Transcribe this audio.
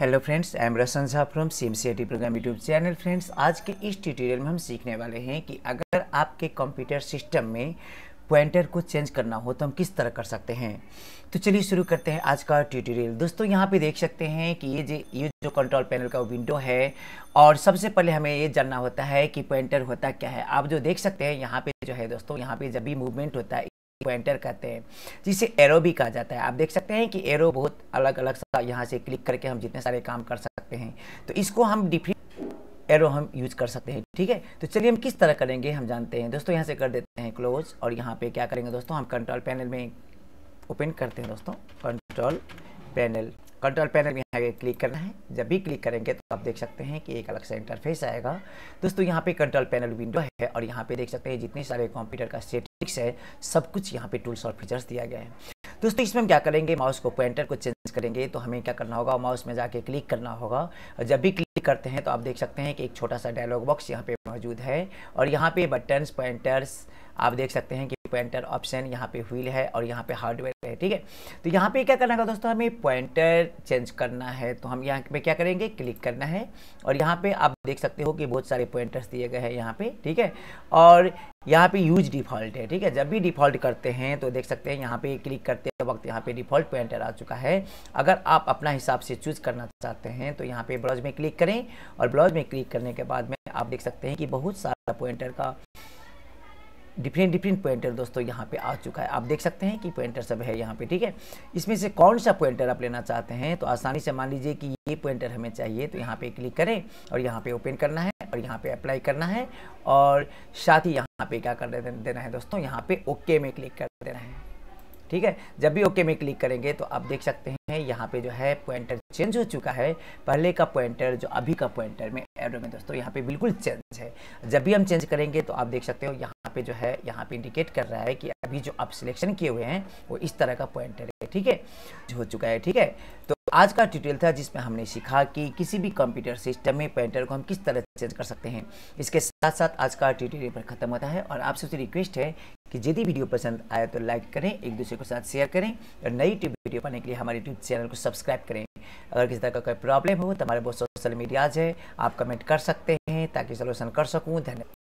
hello friends I am Rasan Jha from C M C I T program YouTube channel friends आज के इस tutorial में हम सीखने वाले हैं कि अगर आपके कंप्यूटर सिस्टम में पॉइंटर को चेंज करना हो तो हम किस तरह कर सकते हैं तो चलिए शुरू करते हैं आज का ट्यूटोरियल दोस्तों यहाँ पे देख सकते हैं कि ये जो ये जो कंट्रोल पैनल का विंडो है और सबसे पहले हमें ये जानना होता है कि पॉइंटर होता क्या है आप जो देख सकते हैं यहाँ पे जो है दोस्तों यहाँ पे जब भी मूवमेंट होता है को एंटर करते हैं जिसे एरो भी कहा जाता है आप देख सकते हैं कि एरो बहुत अलग अलग सा यहाँ से क्लिक करके हम जितने सारे काम कर सकते हैं तो इसको हम डिफरेंट एरो हम यूज कर सकते हैं ठीक है तो चलिए हम किस तरह करेंगे हम जानते हैं दोस्तों यहाँ से कर देते हैं क्लोज और यहाँ पे क्या करेंगे दोस्तों हम कंट्रोल पैनल में ओपन करते हैं दोस्तों कंट्रोल पैनल कंट्रोल पैनल में आगे क्लिक करना है जब भी क्लिक करेंगे तो आप देख सकते हैं कि एक अलग सा इंटरफेस आएगा दोस्तों यहाँ पे कंट्रोल पैनल विंडो है और यहाँ पे देख सकते हैं जितने सारे कंप्यूटर का सेटिक्स है सब कुछ यहाँ पे टूल्स और फीचर्स दिया गया है दोस्तों इसमें हम क्या करेंगे माउस को पॉइंटर को चेंज करेंगे तो हमें क्या करना होगा माउस में जाके क्लिक करना होगा जब भी क्लिक करते हैं तो आप देख सकते हैं कि एक छोटा सा डायलॉग बॉक्स यहाँ पे मौजूद है और यहाँ पे बटन्स पॉइंटर्स आप देख सकते हैं कि पॉइंटर ऑप्शन यहाँ पे व्हील है और यहाँ पे हार्डवेयर है ठीक है तो यहाँ पे क्या करना होगा दोस्तों हमें पॉइंटर चेंज करना है तो हम यहाँ पे क्या करेंगे क्लिक करना है और यहाँ पे आप देख सकते हो कि बहुत सारे पॉइंटर्स दिए गए हैं यहाँ पे ठीक है और यहाँ पे यूज डिफ़ॉल्ट है ठीक है जब भी डिफ़ॉल्ट करते हैं तो देख सकते हैं यहाँ पे क्लिक करते वक्त यहाँ पे डिफ़ॉल्ट पॉइंटर आ चुका है अगर आप अपना हिसाब से चूज करना चाहते हैं तो यहाँ पे ब्लाउज में क्लिक करें और ब्लाउज में क्लिक करने के बाद में आप देख सकते हैं कि बहुत सारा पॉइंटर का डिफरेंट डिफरेंट पॉइंटर दोस्तों यहाँ पे आ चुका है आप देख सकते हैं कि पॉइंटर सब है यहाँ पे ठीक है इसमें से कौन सा पॉइंटर आप लेना चाहते हैं तो आसानी से मान लीजिए कि ये पॉइंटर हमें चाहिए तो यहाँ पे क्लिक करें और यहाँ पे ओपन करना है और यहाँ पे अप्लाई करना है और साथ ही यहाँ पे क्या कर देना है दोस्तों यहाँ पे ओके में क्लिक कर देना है ठीक है जब भी ओके में क्लिक करेंगे तो आप देख सकते हैं यहाँ पे जो है पॉइंटर चेंज हो चुका है पहले का पॉइंटर जो अभी का पॉइंटर में एरो में दोस्तों यहाँ पे बिल्कुल चेंज है जब भी हम चेंज करेंगे तो आप देख सकते हो यहाँ पे जो है यहाँ पे इंडिकेट कर रहा है कि अभी जो आप सिलेक्शन किए हुए हैं वो इस तरह का पॉइंटर है ठीक है हो चुका है ठीक है तो आज का ट्यूटोरियल था जिसमें हमने सीखा कि किसी भी कंप्यूटर सिस्टम में पॉइंटर को हम किस तरह चेंज कर सकते हैं इसके साथ साथ आज का ट्यूटोरियल पर ख़त्म होता है और आपसे उसे रिक्वेस्ट है कि यदि वीडियो पसंद आया तो लाइक करें एक दूसरे के साथ शेयर करें और नई वीडियो पाने के लिए हमारे यूट्यूब चैनल को सब्सक्राइब करें अगर किसी तरह का कोई प्रॉब्लम हो तो हमारे बहुत सोशल मीडियाज़ है आप कमेंट कर सकते हैं ताकि सोल्यूशन कर सकूँ धन्यवाद